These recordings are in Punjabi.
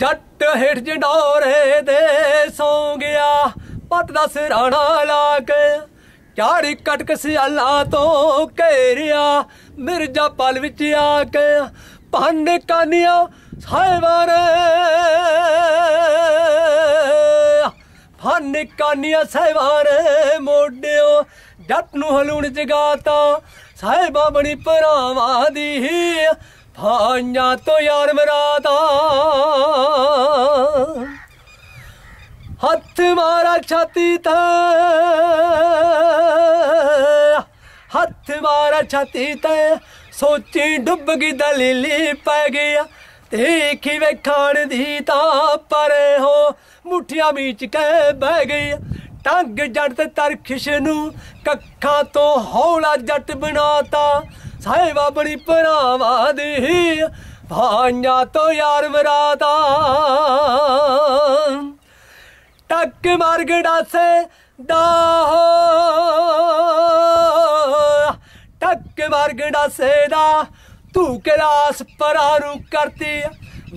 ਜੱਟ ਹੇਠ ਜੰਡੋਰੇ ਦੇ ਸੌ ਗਿਆ ਪਤ ਦਾ ਸਿਰਾਣਾ ਲਾ ਕੇ ਚਾੜੀ ਕਟਕ ਸਿਆਲਾ ਤੋਂ ਘੇਰਿਆ ਮਿਰਜਾ ਪਲ ਵਿੱਚ ਆ ਕੇ ਪੰਡ ਕਾਨੀਆਂ ਸਾਇਵਰ ਫੰਡ ਕਾਨੀਆਂ ਵਾਰੇ ਮੋੜਿਓ ਜੱਟ ਨੂੰ ਹਲੂਣ ਜਗਾਤਾ ਸਾਹਿਬਾ ਬਣੀ ਭਰਾਵਾਂ ਦੀ ਫਾਂਆਂ ਤੋਂ ਯਾਰ ਮਰਾਦਾ ਹੱਥ ਮਾਰਾ ਛਾਤੀ ਤੇ ਹੱਥ ਮਾਰਾ ਛਾਤੀ ਤੇ ਸੋਚੀ ਡੁੱਬ ਗਈ ਦਲੀਲੀ ਪੈ ਗਿਆ ਦੇਖੀ ਵੇਖਣ ਦੀ ਤਾਂ ਪਰੇ ਹੋ ਮੁਠੀਆਂ ਵਿੱਚ ਕਹਿ ਬਹਿ ਗਈ ਟੰਗ ਜੜ ਤੇ ਤਰਖਿਸ਼ ਨੂੰ ਕੱਖਾਂ ਤੋਂ ਹੌਲਾ ਜੱਟ ਬਣਾਤਾ ਸਾਹਿਬਾ ਬੜੀ ਭਰਾਵਾ ਦੀ ਭਾਈਆਂ ਤੋਂ ਯਾਰ ਵਰਾਦਾ ਕਿ ਮਾਰਗੜਾ ਸੇ ਦਾ ਟੱਕ ਮਾਰਗੜਾ ਸੇ ਦਾ ਤੂੰ ਕਿਲਾਸ ਪਰਾਂ ਨੂੰ ਕਰਤੀ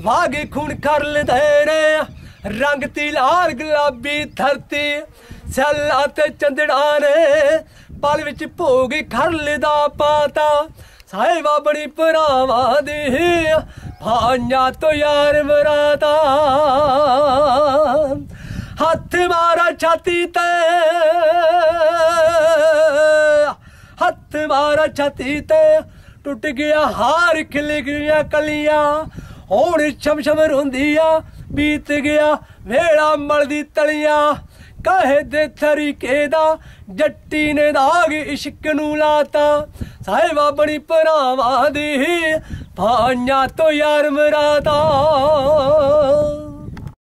ਵਾਗ ਖੂਨ ਕਰ ਲਦੇ ਰੇ ਰੰਗ ਤੇ ਲਾਲ ਗੁਲਾਬੀ ਧਰਤੀ ਸੱਲਾ ਤੇ ਚੰਦੜਾ ਨੇ ਪਲ ਵਿੱਚ ਭੋਗ ਖਰ ਲਦਾ ਪਾਤਾ ਸਾਹਿਬਾ ਬੜੀ ਭਰਾਵਾ ਦੀ ਭਾਂਜਾ ਤੋ ਯਾਰ ਬਰਾਤਾ ਛਾਤੀ ਤੇ ਹੱਥ ਮਾਰਾ ਛਾਤੀ ਤੇ ਟੁੱਟ ਗਿਆ ਹਾਰ ਖਿਲ ਗਿਆ ਕਲੀਆਂ ਹੁਣ ਛਮਛਮ ਰੋਂਦੀਆਂ ਬੀਤ ਗਿਆ ਵੇੜਾ ਮਲਦੀ ਤਲੀਆਂ ਕਾਹੇ ਦੇ ਤਰੀਕੇ ਦਾ ਜੱਟੀ ਨੇ ਦਾਗ ਇਸ਼ਕ ਨੂੰ ਲਾਤਾ ਸਾਹਿਬਾ ਬਣੀ ਭਰਾਵਾਂ ਦੀ ਭਾਣਿਆ ਤੋਂ ਯਾਰ ਮਰਾਦਾ